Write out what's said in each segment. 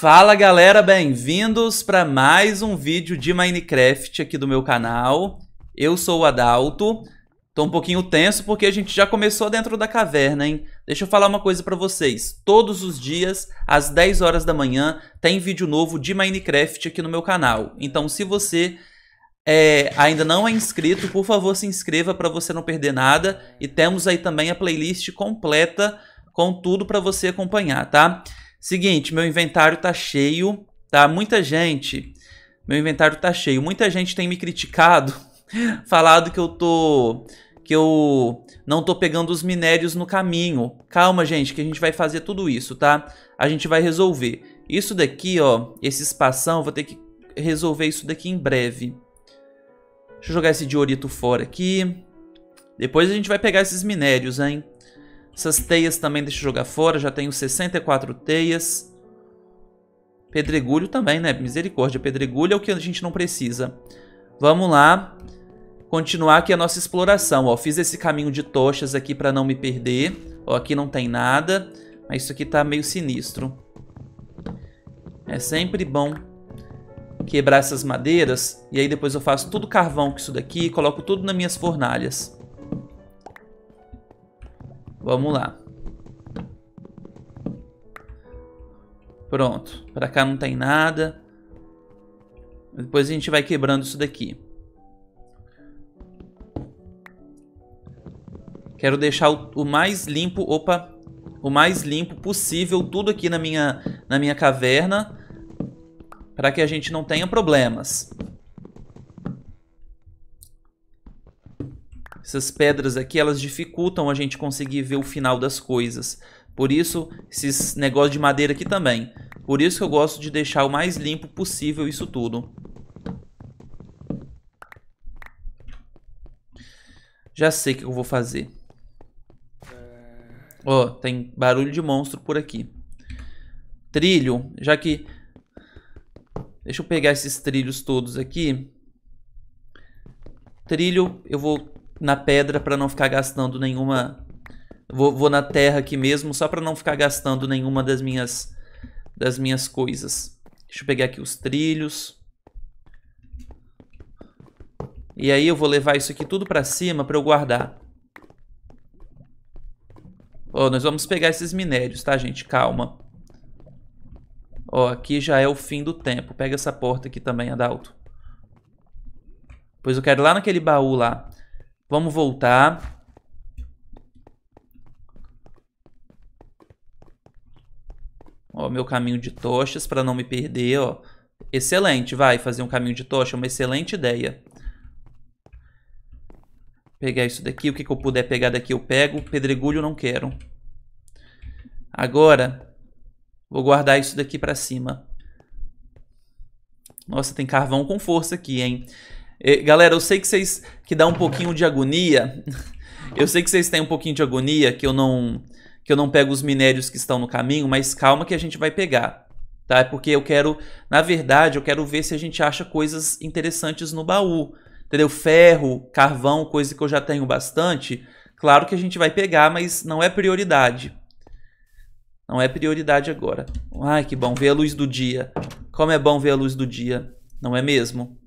Fala galera, bem-vindos para mais um vídeo de Minecraft aqui do meu canal. Eu sou o Adalto. Tô um pouquinho tenso porque a gente já começou dentro da caverna, hein? Deixa eu falar uma coisa para vocês. Todos os dias, às 10 horas da manhã, tem vídeo novo de Minecraft aqui no meu canal. Então, se você é, ainda não é inscrito, por favor, se inscreva para você não perder nada. E temos aí também a playlist completa com tudo para você acompanhar, tá? Seguinte, meu inventário tá cheio, tá? Muita gente. Meu inventário tá cheio. Muita gente tem me criticado, falado que eu tô. que eu não tô pegando os minérios no caminho. Calma, gente, que a gente vai fazer tudo isso, tá? A gente vai resolver. Isso daqui, ó, esse espação, vou ter que resolver isso daqui em breve. Deixa eu jogar esse diorito fora aqui. Depois a gente vai pegar esses minérios, hein? Essas teias também deixa eu jogar fora. Já tenho 64 teias. Pedregulho também, né? Misericórdia. Pedregulho é o que a gente não precisa. Vamos lá. Continuar aqui a nossa exploração. Ó, fiz esse caminho de tochas aqui para não me perder. Ó, aqui não tem nada. Mas isso aqui tá meio sinistro. É sempre bom quebrar essas madeiras. E aí depois eu faço tudo carvão com isso daqui. Coloco tudo nas minhas fornalhas. Vamos lá. Pronto. Pra cá não tem nada. Depois a gente vai quebrando isso daqui. Quero deixar o, o, mais limpo, opa, o mais limpo possível tudo aqui na minha, na minha caverna para que a gente não tenha problemas. Essas pedras aqui, elas dificultam a gente conseguir ver o final das coisas. Por isso, esses negócios de madeira aqui também. Por isso que eu gosto de deixar o mais limpo possível isso tudo. Já sei o que eu vou fazer. Ó, oh, tem barulho de monstro por aqui. Trilho, já que... Deixa eu pegar esses trilhos todos aqui. Trilho, eu vou na pedra para não ficar gastando nenhuma. Vou, vou na terra aqui mesmo, só para não ficar gastando nenhuma das minhas, das minhas coisas. Deixa eu pegar aqui os trilhos. E aí eu vou levar isso aqui tudo para cima para eu guardar. Ó, nós vamos pegar esses minérios, tá, gente? Calma. Ó, aqui já é o fim do tempo. Pega essa porta aqui também, Adalto. Pois eu quero lá naquele baú lá. Vamos voltar. Ó, meu caminho de tochas para não me perder, ó. Excelente, vai fazer um caminho de tocha, é uma excelente ideia. Pegar isso daqui, o que, que eu puder pegar daqui eu pego, pedregulho não quero. Agora, vou guardar isso daqui para cima. Nossa, tem carvão com força aqui, hein? Galera, eu sei que vocês que dá um pouquinho de agonia. Eu sei que vocês têm um pouquinho de agonia que eu não que eu não pego os minérios que estão no caminho, mas calma que a gente vai pegar, tá? É porque eu quero, na verdade, eu quero ver se a gente acha coisas interessantes no baú. Entendeu? Ferro, carvão, coisa que eu já tenho bastante. Claro que a gente vai pegar, mas não é prioridade. Não é prioridade agora. Ai, que bom ver a luz do dia. Como é bom ver a luz do dia, não é mesmo?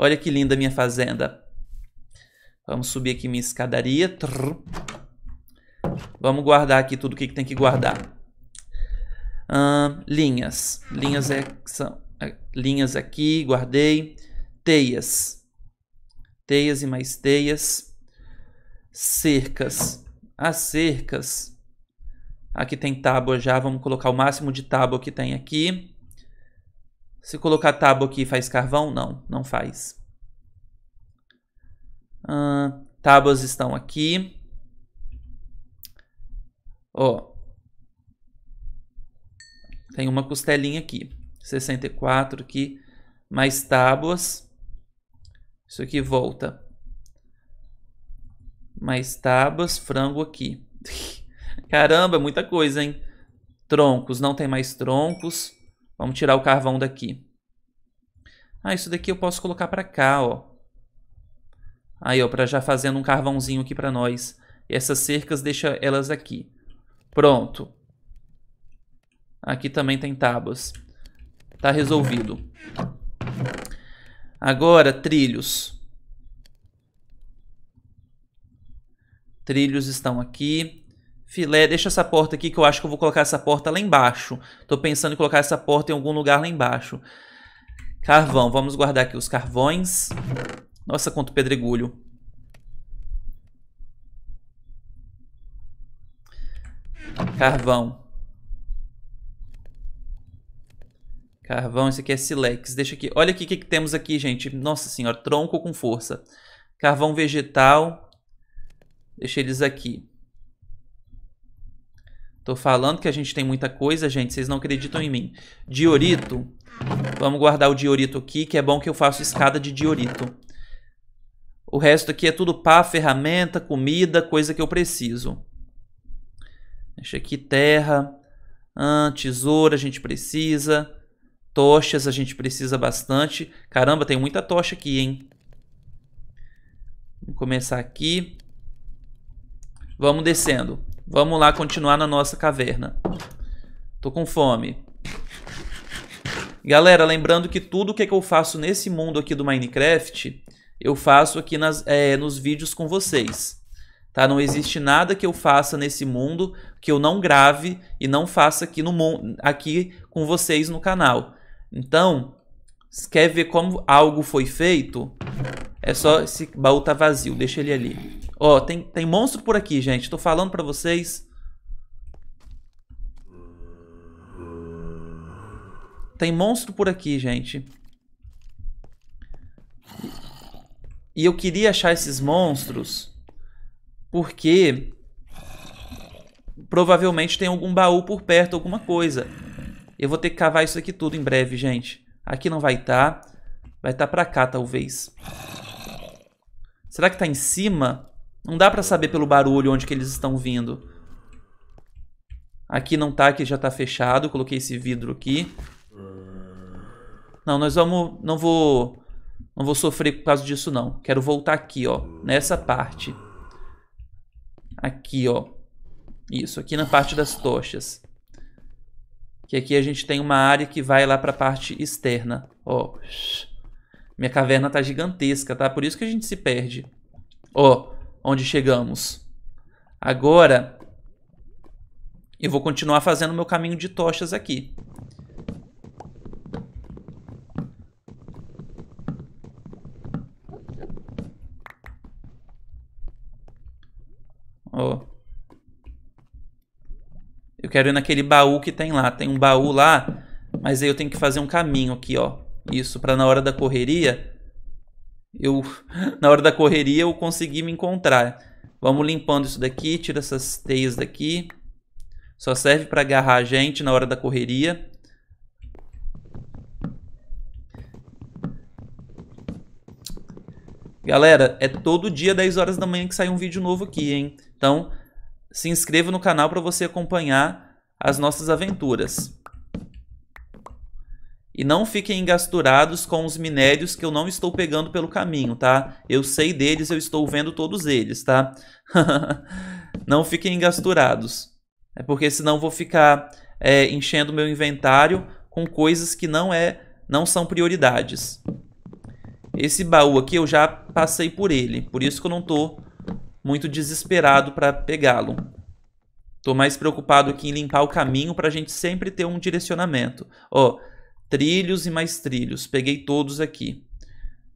Olha que linda minha fazenda. Vamos subir aqui minha escadaria. Vamos guardar aqui tudo o que, tem que guardar. Uh, linhas. Linhas, é, são, é, linhas aqui, guardei. Teias. Teias e mais teias. Cercas. As cercas. Aqui tem tábua já, vamos colocar o máximo de tábua que tem aqui. Se colocar tábua aqui, faz carvão? Não, não faz. Uh, tábuas estão aqui. Ó. Tem uma costelinha aqui. 64 aqui. Mais tábuas. Isso aqui volta. Mais tábuas. Frango aqui. Caramba, é muita coisa, hein? Troncos. Não tem mais troncos. Vamos tirar o carvão daqui. Ah, isso daqui eu posso colocar pra cá, ó. Aí, ó, para já fazendo um carvãozinho aqui para nós. Essas cercas, deixa elas aqui. Pronto. Aqui também tem tábuas. Tá resolvido. Agora, trilhos. Trilhos estão aqui. Filé, deixa essa porta aqui que eu acho que eu vou colocar essa porta lá embaixo. Tô pensando em colocar essa porta em algum lugar lá embaixo. Carvão, vamos guardar aqui os carvões. Carvões. Nossa, quanto pedregulho. Carvão. Carvão, isso aqui é silex. Deixa aqui. Olha aqui o que, que, temos aqui, gente. Nossa senhora, tronco com força. Carvão vegetal. Deixa eles aqui. Tô falando que a gente tem muita coisa, gente. Vocês não acreditam em mim. Diorito. Vamos guardar o diorito aqui, que é bom que eu faço escada de diorito. O resto aqui é tudo pá, ferramenta, comida, coisa que eu preciso. Deixa aqui terra, ah, tesoura a gente precisa, tochas a gente precisa bastante. Caramba, tem muita tocha aqui, hein? Vamos começar aqui. Vamos descendo. Vamos lá continuar na nossa caverna. Tô com fome. Galera, lembrando que tudo que, é que eu faço nesse mundo aqui do Minecraft eu faço aqui nas, é, nos vídeos com vocês. Tá? Não existe nada que eu faça nesse mundo que eu não grave e não faça aqui, no, aqui com vocês no canal. Então, quer ver como algo foi feito? É só esse baú tá vazio, deixa ele ali. Ó, tem, tem monstro por aqui, gente. Tô falando pra vocês. Tem monstro por aqui, gente. E eu queria achar esses monstros porque provavelmente tem algum baú por perto, alguma coisa. Eu vou ter que cavar isso aqui tudo em breve, gente. Aqui não vai estar. Tá. Vai estar tá pra cá, talvez. Será que tá em cima? Não dá pra saber pelo barulho onde que eles estão vindo. Aqui não tá, aqui já tá fechado. Coloquei esse vidro aqui. Não, nós vamos... Não vou não vou sofrer por causa disso não. Quero voltar aqui, ó, nessa parte. Aqui, ó. Isso, aqui na parte das tochas. Que aqui a gente tem uma área que vai lá para a parte externa, ó. Minha caverna tá gigantesca, tá? Por isso que a gente se perde. Ó, onde chegamos. Agora, eu vou continuar fazendo meu caminho de tochas aqui. Ó. Eu quero ir naquele baú que tem lá. Tem um baú lá, mas aí eu tenho que fazer um caminho aqui, ó. Isso, para na hora da correria... Eu, na hora da correria, eu consegui me encontrar. Vamos limpando isso daqui, tira essas teias daqui. Só serve para agarrar a gente na hora da correria. Galera, é todo dia 10 horas da manhã que sai um vídeo novo aqui, hein? Então, se inscreva no canal para você acompanhar as nossas aventuras. E não fiquem engasturados com os minérios que eu não estou pegando pelo caminho, tá? Eu sei deles, eu estou vendo todos eles, tá? não fiquem engasturados. É porque senão vou ficar é, enchendo meu inventário com coisas que não, é, não são prioridades. Esse baú aqui eu já passei por ele, por isso que eu não estou muito desesperado para pegá-lo. Estou mais preocupado aqui em limpar o caminho para a gente sempre ter um direcionamento. Ó, trilhos e mais trilhos. Peguei todos aqui.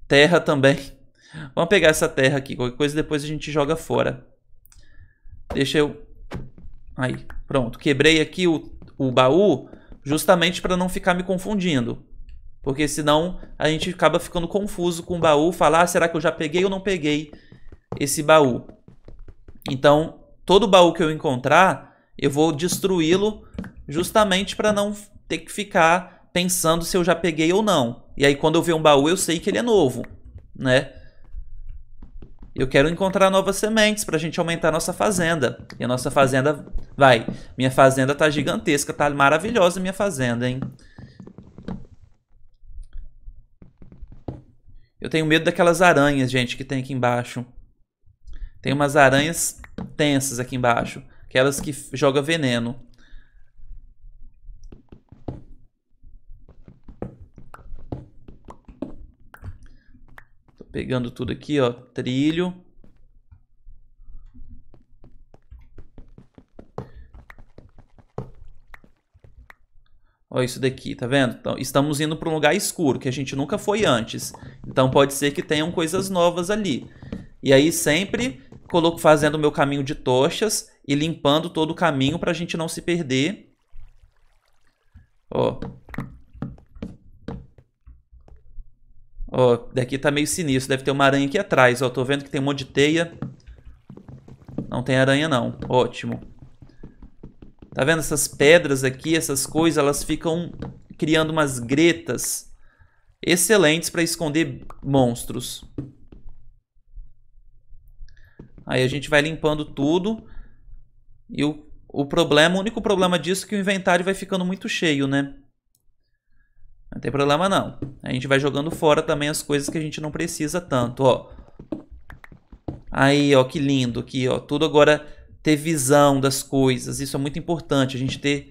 Terra também. Vamos pegar essa terra aqui. Qualquer coisa depois a gente joga fora. Deixa eu... Aí, pronto. Quebrei aqui o, o baú justamente para não ficar me confundindo. Porque senão a gente acaba ficando confuso com o baú. Falar, ah, será que eu já peguei ou não peguei? esse baú. Então, todo baú que eu encontrar, eu vou destruí-lo justamente para não ter que ficar pensando se eu já peguei ou não. E aí quando eu ver um baú, eu sei que ele é novo, né? Eu quero encontrar novas sementes para a gente aumentar a nossa fazenda. E a nossa fazenda vai. Minha fazenda tá gigantesca, tá maravilhosa minha fazenda, hein? Eu tenho medo daquelas aranhas, gente, que tem aqui embaixo. Tem umas aranhas tensas aqui embaixo. Aquelas que jogam veneno. Tô pegando tudo aqui, ó. Trilho. Olha isso daqui, tá vendo? Então, estamos indo para um lugar escuro, que a gente nunca foi antes. Então pode ser que tenham coisas novas ali. E aí sempre coloco fazendo o meu caminho de tochas e limpando todo o caminho para a gente não se perder. Ó. Ó, daqui tá meio sinistro. Deve ter uma aranha aqui atrás, ó. Tô vendo que tem um monte de teia. Não tem aranha, não. Ótimo. Tá vendo essas pedras aqui, essas coisas, elas ficam criando umas gretas excelentes para esconder monstros. Aí a gente vai limpando tudo. E o, o problema, o único problema disso é que o inventário vai ficando muito cheio, né? Não tem problema não. A gente vai jogando fora também as coisas que a gente não precisa tanto, ó. Aí, ó, que lindo aqui, ó. Tudo agora ter visão das coisas. Isso é muito importante, a gente ter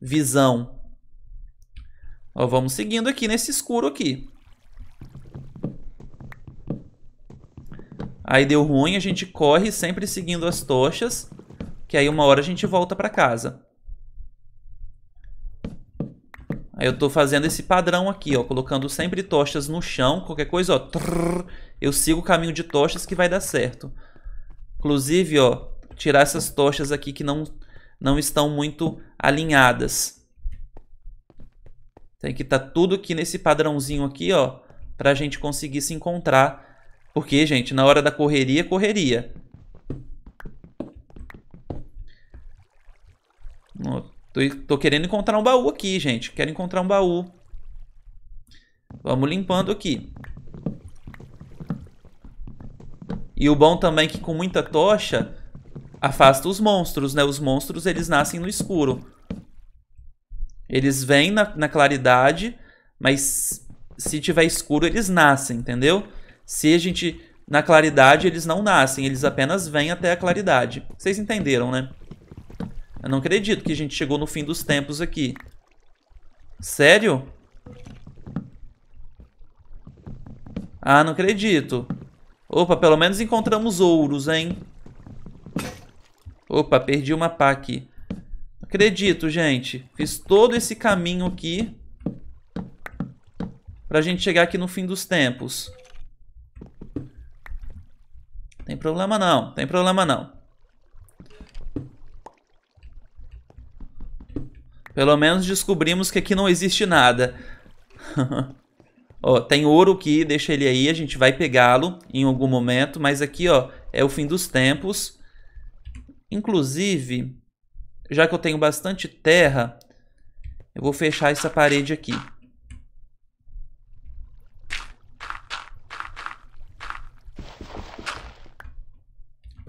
visão. Ó, vamos seguindo aqui nesse escuro aqui. Aí deu ruim, a gente corre sempre seguindo as tochas, que aí uma hora a gente volta para casa. Aí eu estou fazendo esse padrão aqui, ó, colocando sempre tochas no chão, qualquer coisa, ó, trrr, eu sigo o caminho de tochas que vai dar certo. Inclusive, ó, tirar essas tochas aqui que não, não estão muito alinhadas. Tem que estar tá tudo aqui nesse padrãozinho aqui, ó, para a gente conseguir se encontrar porque, gente, na hora da correria, correria. Tô, tô querendo encontrar um baú aqui, gente. Quero encontrar um baú. Vamos limpando aqui. E o bom também é que com muita tocha afasta os monstros, né? Os monstros, eles nascem no escuro. Eles vêm na, na claridade, mas se tiver escuro, eles nascem, entendeu? Entendeu? Se a gente na claridade, eles não nascem, eles apenas vêm até a claridade. Vocês entenderam, né? Eu não acredito que a gente chegou no fim dos tempos aqui. Sério? Ah, não acredito. Opa, pelo menos encontramos ouros, hein? Opa, perdi uma pá aqui. Não acredito, gente. Fiz todo esse caminho aqui pra gente chegar aqui no fim dos tempos. Tem problema não, tem problema não. Pelo menos descobrimos que aqui não existe nada. ó, tem ouro aqui, deixa ele aí, a gente vai pegá-lo em algum momento. Mas aqui, ó, é o fim dos tempos. Inclusive, já que eu tenho bastante terra, eu vou fechar essa parede aqui.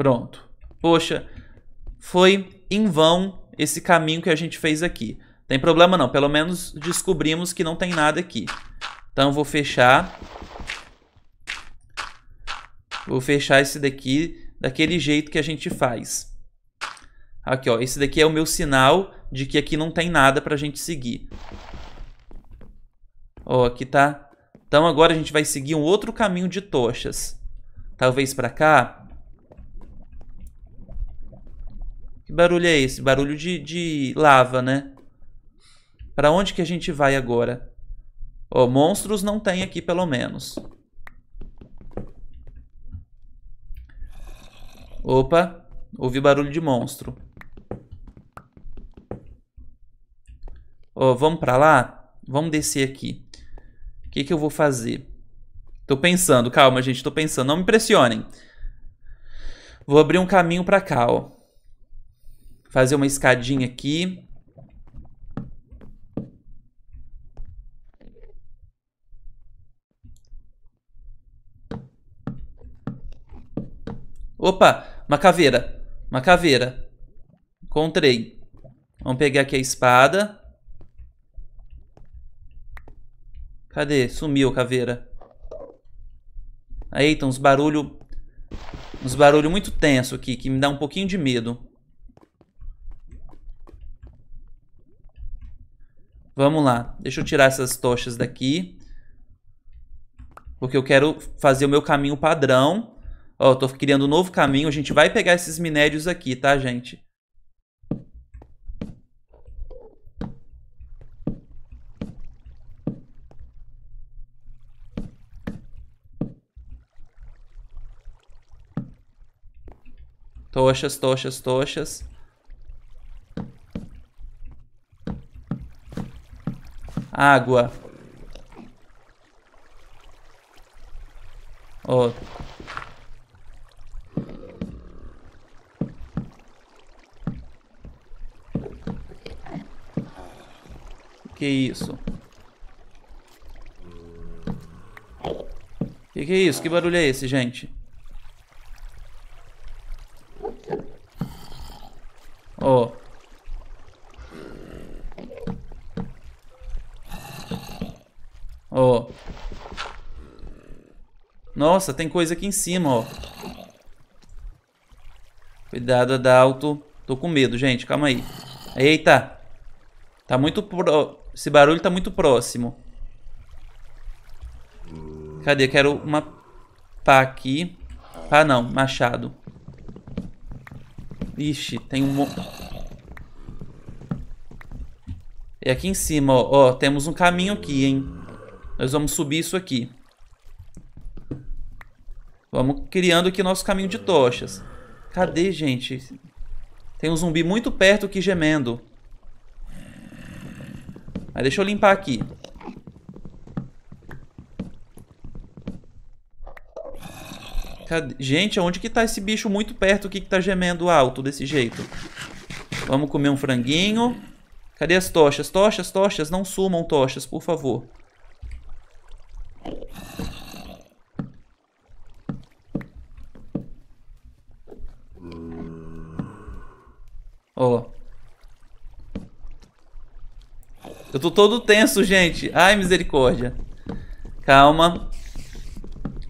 Pronto. Poxa, foi em vão esse caminho que a gente fez aqui. Tem problema não, pelo menos descobrimos que não tem nada aqui. Então vou fechar. Vou fechar esse daqui daquele jeito que a gente faz. Aqui, ó, esse daqui é o meu sinal de que aqui não tem nada pra gente seguir. Ó, aqui tá. Então agora a gente vai seguir um outro caminho de tochas. Talvez pra cá. Que barulho é esse? Barulho de, de lava, né? Pra onde que a gente vai agora? Ó, oh, monstros não tem aqui, pelo menos. Opa, ouvi barulho de monstro. Ó, oh, vamos pra lá? Vamos descer aqui. O que que eu vou fazer? Tô pensando, calma, gente, tô pensando. Não me pressionem. Vou abrir um caminho pra cá, ó. Fazer uma escadinha aqui. Opa, uma caveira. Uma caveira. Encontrei. Vamos pegar aqui a espada. Cadê? Sumiu a caveira. Aí, então, uns barulho... Uns barulho muito tenso aqui, que me dá um pouquinho de medo. Vamos lá. Deixa eu tirar essas tochas daqui. Porque eu quero fazer o meu caminho padrão. Ó, eu tô criando um novo caminho. A gente vai pegar esses minérios aqui, tá, gente? Tochas, tochas, tochas. água. Ó. Que isso? Que que é isso? Que barulho é esse, gente? Nossa, tem coisa aqui em cima, ó. Cuidado, Adalto. Tô com medo, gente. Calma aí. Eita. Tá muito pro... Esse barulho tá muito próximo. Cadê? Quero uma pá aqui. Pá não, machado. Ixi, tem um... É aqui em cima, ó, ó, temos um caminho aqui, hein? Nós vamos subir isso aqui. Vamos criando aqui nosso caminho de tochas. Cadê, gente? Tem um zumbi muito perto aqui gemendo. Mas deixa eu limpar aqui. Cadê? Gente, onde que tá esse bicho muito perto aqui que tá gemendo alto desse jeito? Vamos comer um franguinho. Cadê as tochas? Tochas, tochas, não sumam tochas, por favor. Ó. Eu tô todo tenso, gente. Ai, misericórdia. Calma.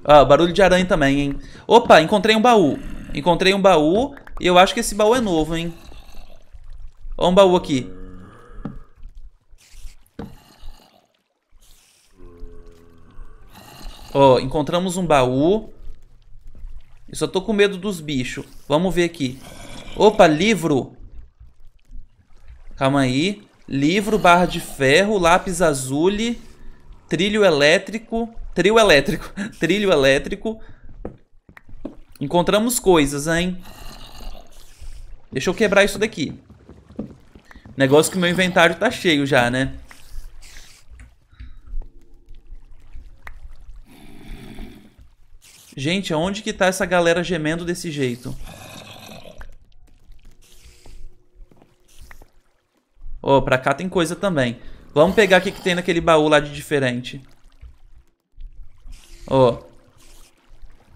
Ah, barulho de aranha também, hein? Opa, encontrei um baú. Encontrei um baú. E eu acho que esse baú é novo, hein? Ó um baú aqui. Ó, encontramos um baú. Eu só tô com medo dos bichos. Vamos ver aqui. Opa, livro. Calma aí. Livro, barra de ferro, lápis azul, trilho elétrico. Trio elétrico. trilho elétrico. Encontramos coisas, hein? Deixa eu quebrar isso daqui. Negócio que meu inventário tá cheio já, né? Gente, aonde que tá essa galera gemendo desse jeito? Ô, oh, pra cá tem coisa também. Vamos pegar o que, que tem naquele baú lá de diferente. Ó. Oh.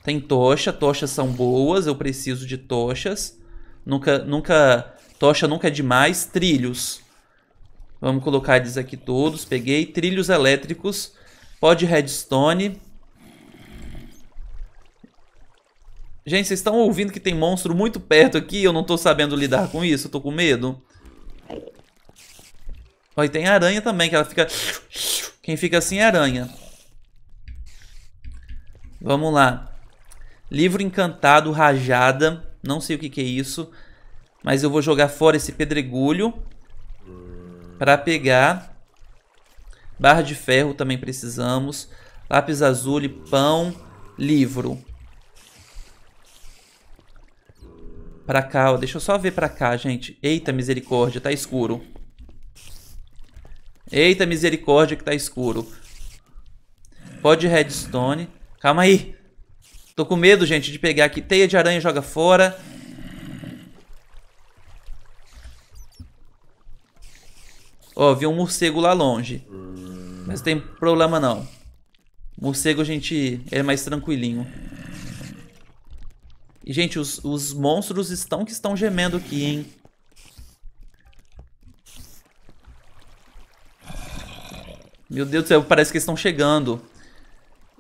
Tem tocha. Tochas são boas. Eu preciso de tochas. Nunca, nunca... Tocha nunca é demais. Trilhos. Vamos colocar eles aqui todos. Peguei. Trilhos elétricos. pode redstone. Gente, vocês estão ouvindo que tem monstro muito perto aqui eu não tô sabendo lidar com isso? Eu tô com medo. Só tem aranha também, que ela fica... Quem fica assim é aranha. Vamos lá. Livro Encantado, Rajada. Não sei o que, que é isso. Mas eu vou jogar fora esse pedregulho. Pra pegar. Barra de ferro também precisamos. Lápis azul, e pão, livro. Pra cá, ó. Deixa eu só ver pra cá, gente. Eita misericórdia, tá escuro. Eita misericórdia que tá escuro. Pode redstone. Calma aí. Tô com medo, gente, de pegar aqui. Teia de aranha joga fora. Ó, vi um morcego lá longe. Mas não tem problema não. Morcego, a gente, é mais tranquilinho. E, gente, os, os monstros estão que estão gemendo aqui, hein? Meu Deus do céu, parece que eles estão chegando.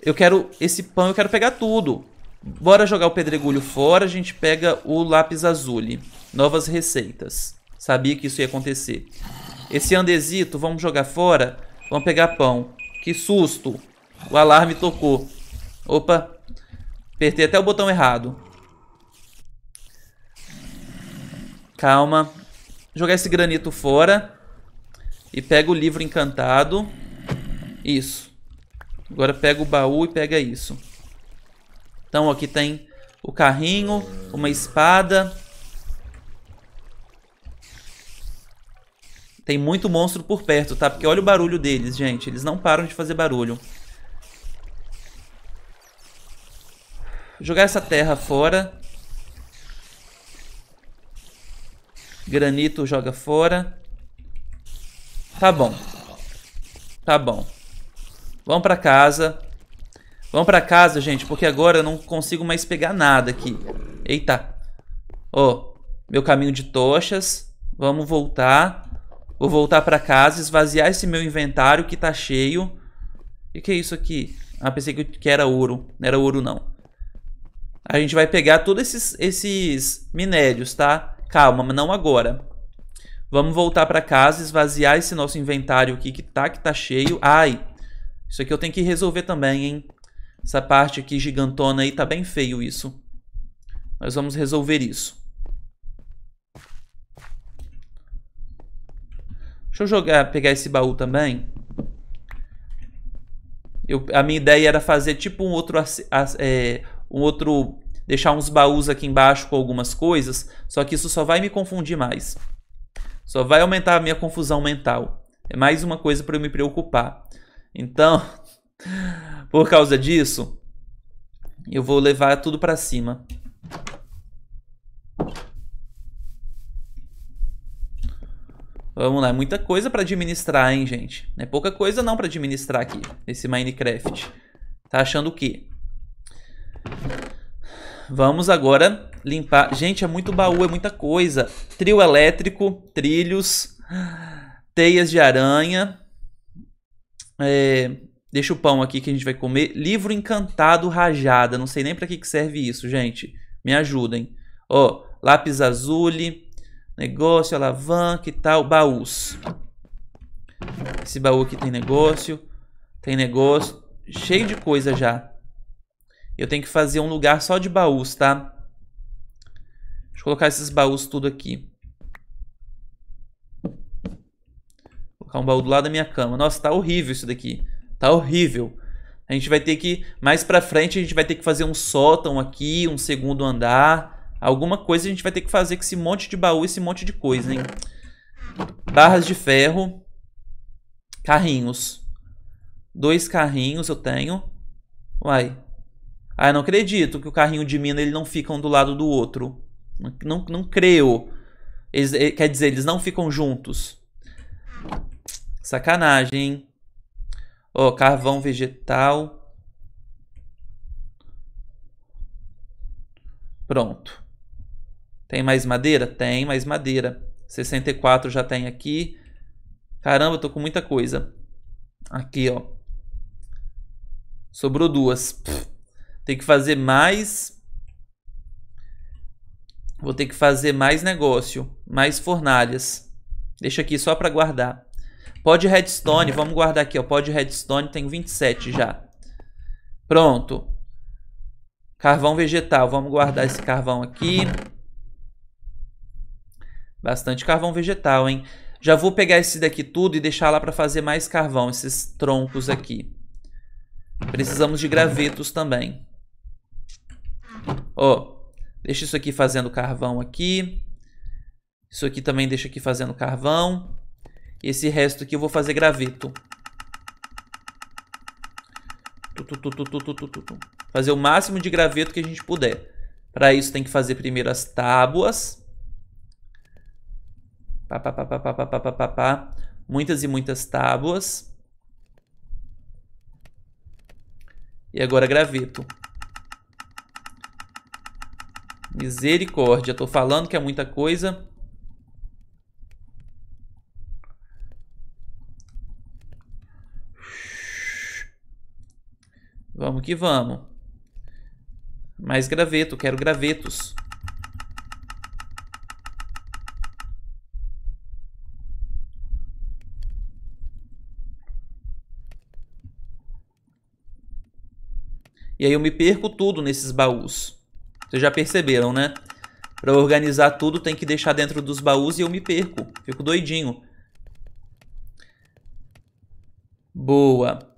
Eu quero esse pão, eu quero pegar tudo. Bora jogar o pedregulho fora, a gente pega o lápis azul. Novas receitas. Sabia que isso ia acontecer. Esse andesito, vamos jogar fora? Vamos pegar pão. Que susto! O alarme tocou. Opa! Apertei até o botão errado. Calma. Jogar esse granito fora. E pega o livro encantado. Isso. Agora pega o baú e pega isso. Então aqui tem o carrinho, uma espada. Tem muito monstro por perto, tá? Porque olha o barulho deles, gente. Eles não param de fazer barulho. Vou jogar essa terra fora. Granito joga fora. Tá bom. Tá bom. Vamos pra casa. Vamos pra casa, gente, porque agora eu não consigo mais pegar nada aqui. Eita. Ó, oh, meu caminho de tochas. Vamos voltar. Vou voltar pra casa, esvaziar esse meu inventário que tá cheio. O que, que é isso aqui? Ah, pensei que era ouro. Não era ouro, não. A gente vai pegar todos esses, esses minérios, tá? Calma, mas não agora. Vamos voltar pra casa, esvaziar esse nosso inventário aqui que tá, que tá cheio. Ai, isso aqui eu tenho que resolver também, hein? Essa parte aqui gigantona aí tá bem feio isso. Nós vamos resolver isso. Deixa eu jogar, pegar esse baú também. Eu, a minha ideia era fazer tipo um outro, é, um outro, deixar uns baús aqui embaixo com algumas coisas, só que isso só vai me confundir mais. Só vai aumentar a minha confusão mental. É mais uma coisa para eu me preocupar. Então, por causa disso, eu vou levar tudo para cima. Vamos lá, é muita coisa para administrar, hein, gente? é pouca coisa não para administrar aqui, esse Minecraft. Tá achando o quê? Vamos agora limpar. Gente, é muito baú, é muita coisa. Trio elétrico, trilhos, teias de aranha, é, deixa o pão aqui que a gente vai comer. Livro Encantado Rajada. Não sei nem para que, que serve isso, gente. Me ajudem. Ó, lápis azule, negócio, alavanca e tal, baús. Esse baú aqui tem negócio, tem negócio, cheio de coisa já. Eu tenho que fazer um lugar só de baús, tá? Deixa eu colocar esses baús tudo aqui. colocar um baú do lado da minha cama. Nossa, tá horrível isso daqui. Tá horrível. A gente vai ter que, mais pra frente, a gente vai ter que fazer um sótão aqui, um segundo andar. Alguma coisa a gente vai ter que fazer com esse monte de baú, esse monte de coisa, hein? Barras de ferro. Carrinhos. Dois carrinhos eu tenho. Uai. Ah, eu não acredito que o carrinho de mina ele não fica um do lado do outro. Não, não creio. Eles, eh, quer dizer, eles não ficam juntos. Sacanagem, hein? Ó, oh, carvão vegetal. Pronto. Tem mais madeira? Tem mais madeira. 64 já tem aqui. Caramba, eu tô com muita coisa. Aqui, ó. Sobrou duas. Pff. Tem que fazer mais. Vou ter que fazer mais negócio. Mais fornalhas. Deixa aqui só para guardar. Pode redstone, vamos guardar aqui, ó. pode redstone, tenho 27 já. Pronto. Carvão vegetal, vamos guardar esse carvão aqui. Bastante carvão vegetal, hein? Já vou pegar esse daqui tudo e deixar lá para fazer mais carvão, esses troncos aqui. Precisamos de gravetos também. Ó, oh, deixa isso aqui fazendo carvão aqui. Isso aqui também deixa aqui fazendo carvão. Esse resto aqui eu vou fazer graveto. Fazer o máximo de graveto que a gente puder. Para isso tem que fazer primeiro as tábuas. Pá, pá, pá, pá, pá, pá, pá, pá, Muitas e muitas tábuas. E agora graveto. Misericórdia, tô falando que é muita coisa. Vamos que vamos. Mais graveto, quero gravetos. E aí eu me perco tudo nesses baús. Vocês já perceberam, né? Para organizar tudo tem que deixar dentro dos baús e eu me perco. Fico doidinho. Boa.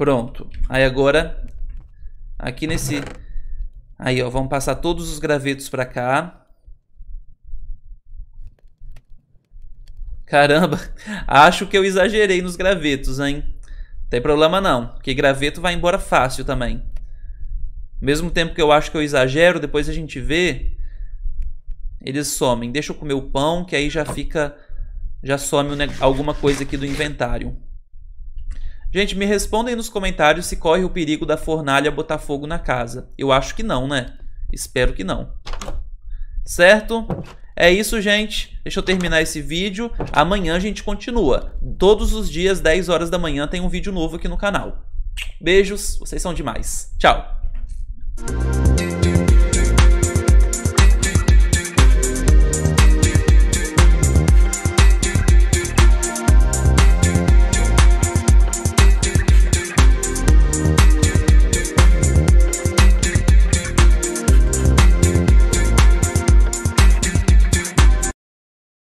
Pronto. Aí agora, aqui nesse... Aí, ó, vamos passar todos os gravetos pra cá. Caramba, acho que eu exagerei nos gravetos, hein? Não tem problema não, porque graveto vai embora fácil também. Mesmo tempo que eu acho que eu exagero, depois a gente vê... Eles somem. Deixa eu comer o pão, que aí já fica... Já some alguma coisa aqui do inventário. Gente, me respondem nos comentários se corre o perigo da fornalha botar fogo na casa. Eu acho que não, né? Espero que não. Certo? É isso, gente. Deixa eu terminar esse vídeo. Amanhã a gente continua. Todos os dias, 10 horas da manhã, tem um vídeo novo aqui no canal. Beijos, vocês são demais. Tchau!